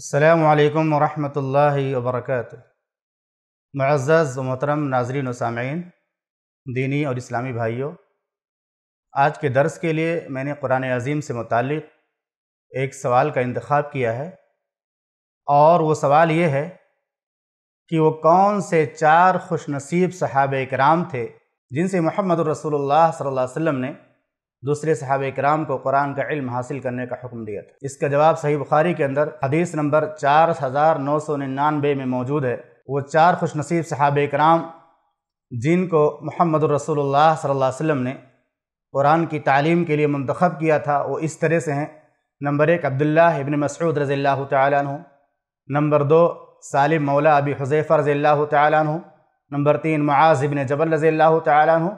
السلام علیکم ورحمۃ اللہ وبرکاتہ معزز و محترم ناظرین و سامعین دینی اور اسلامی بھائیوں آج کے درس کے لیے میں نے قرآن عظیم سے متعلق ایک سوال کا انتخاب کیا ہے اور وہ سوال یہ ہے کہ وہ کون سے چار خوش نصیب صحابہ اکرام تھے جن سے محمد الرسول اللہ صلی اللہ علیہ وسلم نے دوسرے صحابہ کرام کو قرآن کا علم حاصل کرنے کا حکم دیا تھا اس کا جواب صحیح بخاری کے اندر حدیث نمبر چار ہزار نو سو ننانوے میں موجود ہے وہ چار خوش نصیب صحابہ کرام جن کو محمد الرسول اللہ صلی اللہ علیہ وسلم نے قرآن کی تعلیم کے لیے منتخب کیا تھا وہ اس طرح سے ہیں نمبر ایک عبداللہ ابن مسعود رضی اللہ تعالیٰ عنہ نمبر دو سالم مولا ابی حذیفہ رضی اللہ تعالیٰ عنہ نمبر تین معاذ ابن جبل رضی اللہ تعالیٰ عنہ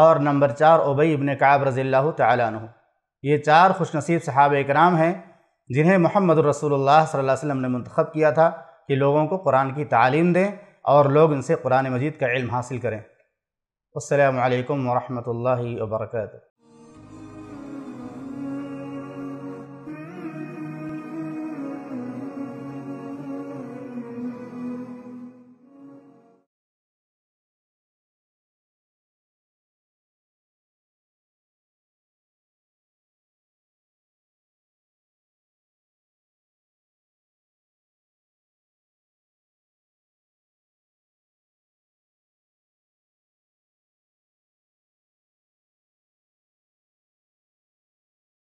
اور نمبر چار اوبئی ابن کعب رضی اللہ تعالیٰ عنہ یہ چار خوش نصیب صحابہ اکرام ہیں جنہیں محمد الرسول اللہ صلی اللہ علیہ وسلم نے منتخب کیا تھا کہ لوگوں کو قرآن کی تعلیم دیں اور لوگ ان سے قرآن مجید کا علم حاصل کریں السلام علیکم ورحمۃ اللہ وبرکاتہ